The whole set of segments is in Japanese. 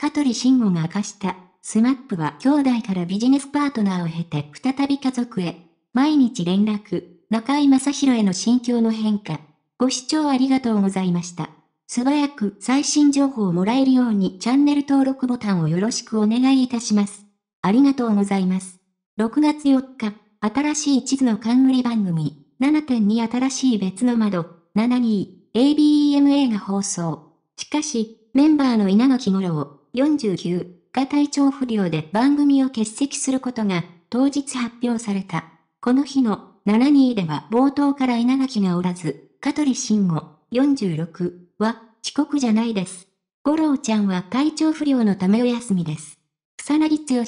香取慎吾が明かした、スマップは兄弟からビジネスパートナーを経て再び家族へ。毎日連絡、中井正宏への心境の変化。ご視聴ありがとうございました。素早く最新情報をもらえるようにチャンネル登録ボタンをよろしくお願いいたします。ありがとうございます。6月4日、新しい地図の冠番組、7.2新しい別の窓、72ABEMA が放送。しかし、メンバーの稲垣五郎、49が体調不良で番組を欠席することが当日発表された。この日の72では冒頭から稲垣がおらず、香取慎吾46は遅刻じゃないです。五郎ちゃんは体調不良のためお休みです。草薙剛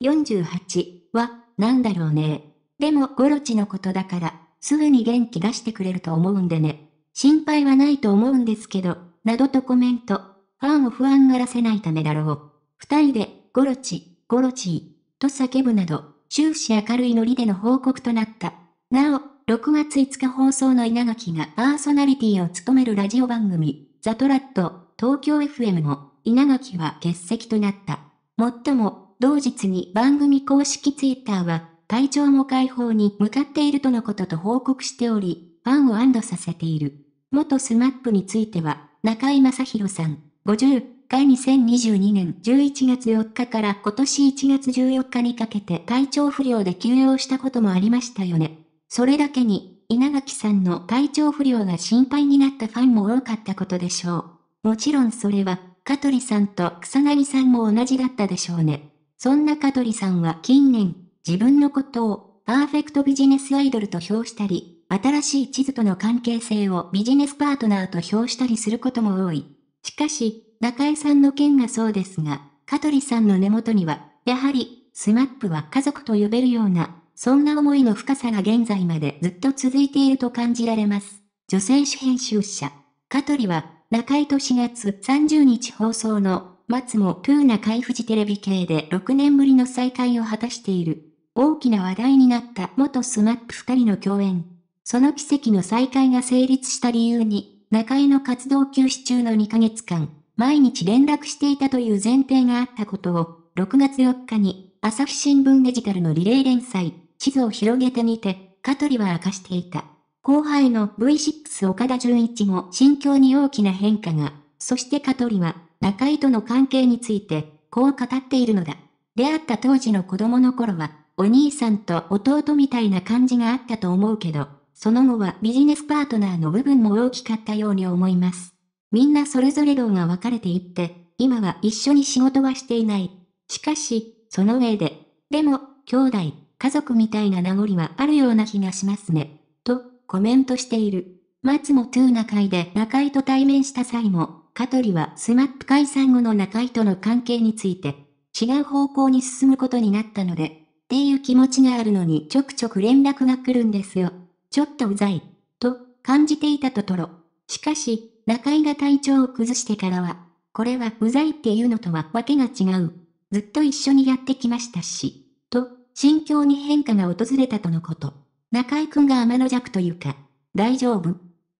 48はなんだろうね。でもゴロチのことだから、すぐに元気出してくれると思うんでね。心配はないと思うんですけど、などとコメント。ファンを不安がらせないためだろう。二人で、ゴロチ、ゴロチー、と叫ぶなど、終始明るいノリでの報告となった。なお、6月5日放送の稲垣がパーソナリティを務めるラジオ番組、ザトラット、東京 FM も、稲垣は欠席となった。もっとも、同日に番組公式ツイッターは、体調も解放に向かっているとのことと報告しており、ファンを安堵させている。元スマップについては、中井正宏さん、50回2022年11月4日から今年1月14日にかけて体調不良で休養したこともありましたよね。それだけに、稲垣さんの体調不良が心配になったファンも多かったことでしょう。もちろんそれは、香取さんと草薙さんも同じだったでしょうね。そんな香取さんは近年、自分のことを、パーフェクトビジネスアイドルと評したり、新しい地図との関係性をビジネスパートナーと評したりすることも多い。しかし、中江さんの件がそうですが、香取さんの根元には、やはり、スマップは家族と呼べるような、そんな思いの深さが現在までずっと続いていると感じられます。女性誌編集者、香取は、中井と4月30日放送の、松もプーナ海富士テレビ系で6年ぶりの再会を果たしている。大きな話題になった元スマップ2人の共演。その奇跡の再会が成立した理由に、中井の活動休止中の2ヶ月間、毎日連絡していたという前提があったことを、6月4日に、朝日新聞デジタルのリレー連載、地図を広げてみて、香取は明かしていた。後輩の V6 岡田純一も心境に大きな変化が、そして香取は、中井との関係について、こう語っているのだ。出会った当時の子供の頃は、お兄さんと弟みたいな感じがあったと思うけど、その後はビジネスパートナーの部分も大きかったように思います。みんなそれぞれ道が分かれていって、今は一緒に仕事はしていない。しかし、その上で、でも、兄弟、家族みたいな名残はあるような気がしますね。と、コメントしている。松も2中井で中井と対面した際も、香取はスマップ解散後の中井との関係について、違う方向に進むことになったので、っていう気持ちがあるのにちょくちょく連絡が来るんですよ。ちょっとうざい、と感じていたところ。しかし、中井が体調を崩してからは、これはうざいっていうのとはわけが違う。ずっと一緒にやってきましたし、と、心境に変化が訪れたとのこと。中井くんが天の弱というか、大丈夫っ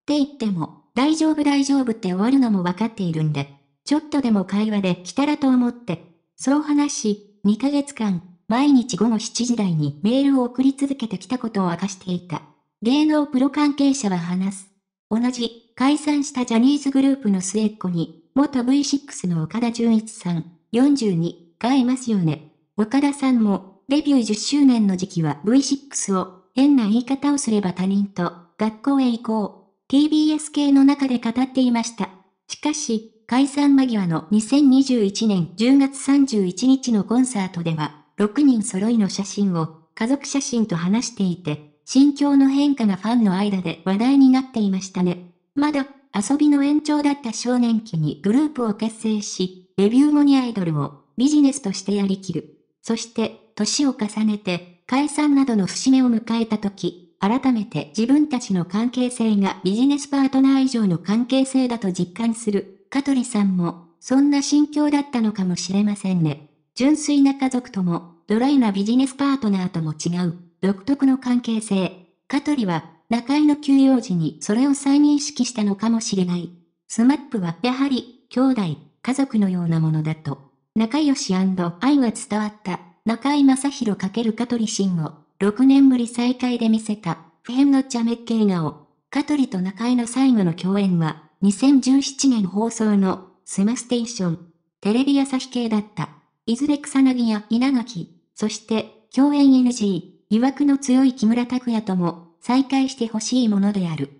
て言っても、大丈夫大丈夫って終わるのもわかっているんで、ちょっとでも会話できたらと思って、そう話し、2ヶ月間、毎日午後7時台にメールを送り続けてきたことを明かしていた。芸能プロ関係者は話す。同じ、解散したジャニーズグループの末っ子に、元 V6 の岡田純一さん、42、がいますよね。岡田さんも、デビュー10周年の時期は V6 を、変な言い方をすれば他人と、学校へ行こう、TBS 系の中で語っていました。しかし、解散間際の2021年10月31日のコンサートでは、6人揃いの写真を家族写真と話していて、心境の変化がファンの間で話題になっていましたね。まだ、遊びの延長だった少年期にグループを結成し、デビュー後にアイドルをビジネスとしてやりきる。そして、年を重ねて、解散などの節目を迎えた時、改めて自分たちの関係性がビジネスパートナー以上の関係性だと実感する、香取さんも、そんな心境だったのかもしれませんね。純粋な家族とも、ドライなビジネスパートナーとも違う。独特の関係性。香取は、中井の休養時にそれを再認識したのかもしれない。スマップは、やはり、兄弟、家族のようなものだと。仲良し愛は伝わった。中井正宏×香取慎吾。6年ぶり再会で見せた、普遍の茶目っ気笑顔。香取と中井の最後の共演は、2017年放送の、スマステーション。テレビ朝日系だった。いずれ草薙や稲垣、そして、共演 NG。疑惑の強い木村拓哉とも再会してほしいものである。